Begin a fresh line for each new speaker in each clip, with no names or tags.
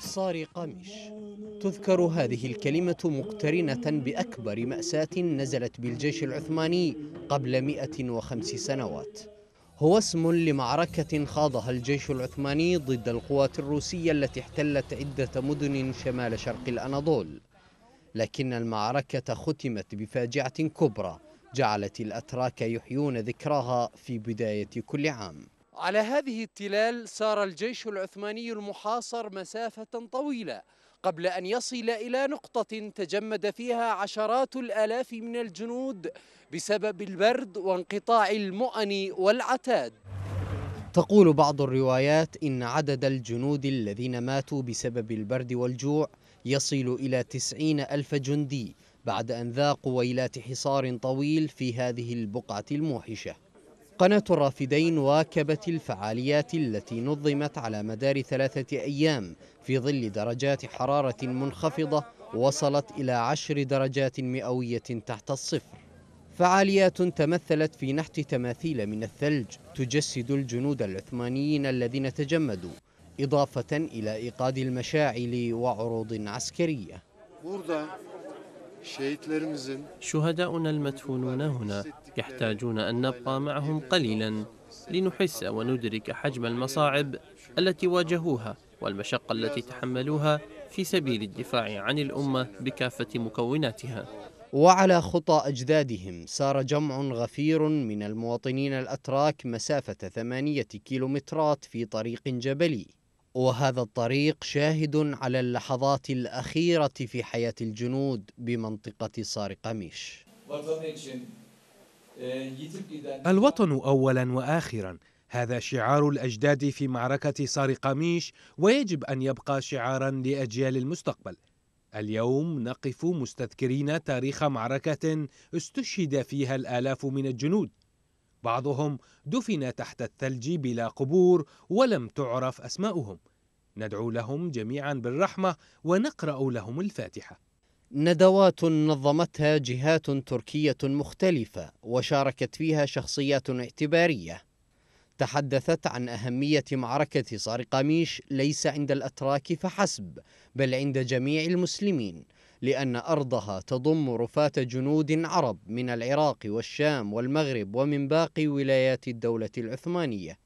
صاري قامش تذكر هذه الكلمة مقترنة بأكبر مأساة نزلت بالجيش العثماني قبل 105 سنوات هو اسم لمعركة خاضها الجيش العثماني ضد القوات الروسية التي احتلت عدة مدن شمال شرق الأناضول لكن المعركة ختمت بفاجعة كبرى جعلت الأتراك يحيون ذكراها في بداية كل عام على هذه التلال سار الجيش العثماني المحاصر مسافة طويلة قبل أن يصل إلى نقطة تجمد فيها عشرات الآلاف من الجنود بسبب البرد وانقطاع المؤن والعتاد تقول بعض الروايات إن عدد الجنود الذين ماتوا بسبب البرد والجوع يصل إلى تسعين ألف جندي بعد أن ذاقوا ويلات حصار طويل في هذه البقعة الموحشة قناة الرافدين واكبت الفعاليات التي نظمت على مدار ثلاثة أيام في ظل درجات حرارة منخفضة وصلت إلى عشر درجات مئوية تحت الصفر فعاليات تمثلت في نحت تماثيل من الثلج تجسد الجنود العثمانيين الذين تجمدوا إضافة إلى إيقاد المشاعل وعروض عسكرية شهداؤنا المدفونون هنا يحتاجون أن نبقى معهم قليلا لنحس وندرك حجم المصاعب التي واجهوها والمشقة التي تحملوها في سبيل الدفاع عن الأمة بكافة مكوناتها وعلى خطى أجدادهم سار جمع غفير من المواطنين الأتراك مسافة ثمانية كيلومترات في طريق جبلي وهذا الطريق شاهد على اللحظات الأخيرة في حياة الجنود بمنطقة سارقاميش الوطن أولا وآخرا هذا شعار الأجداد في معركة سارقاميش ويجب أن يبقى شعارا لأجيال المستقبل اليوم نقف مستذكرين تاريخ معركة استشهد فيها الآلاف من الجنود بعضهم دفن تحت الثلج بلا قبور ولم تعرف أسماؤهم ندعو لهم جميعا بالرحمة ونقرأ لهم الفاتحة ندوات نظمتها جهات تركية مختلفة وشاركت فيها شخصيات اعتبارية تحدثت عن أهمية معركة صارقاميش ليس عند الأتراك فحسب بل عند جميع المسلمين لأن أرضها تضم رفاة جنود عرب من العراق والشام والمغرب ومن باقي ولايات الدولة العثمانية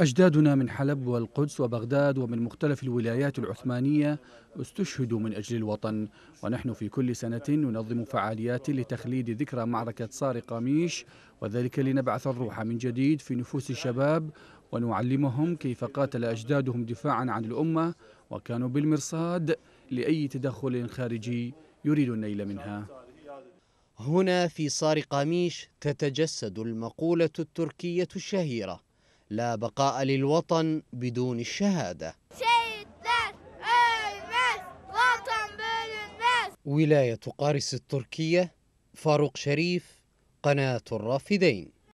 أجدادنا من حلب والقدس وبغداد ومن مختلف الولايات العثمانية استشهدوا من أجل الوطن ونحن في كل سنة ننظم فعاليات لتخليد ذكرى معركة صار قاميش وذلك لنبعث الروح من جديد في نفوس الشباب ونعلمهم كيف قاتل أجدادهم دفاعا عن الأمة وكانوا بالمرصاد لأي تدخل خارجي يريد النيل منها هنا في صار قاميش تتجسد المقولة التركية الشهيرة لا بقاء للوطن بدون الشهادة الناس وطن ولاية قارس التركية فاروق شريف قناة الرافدين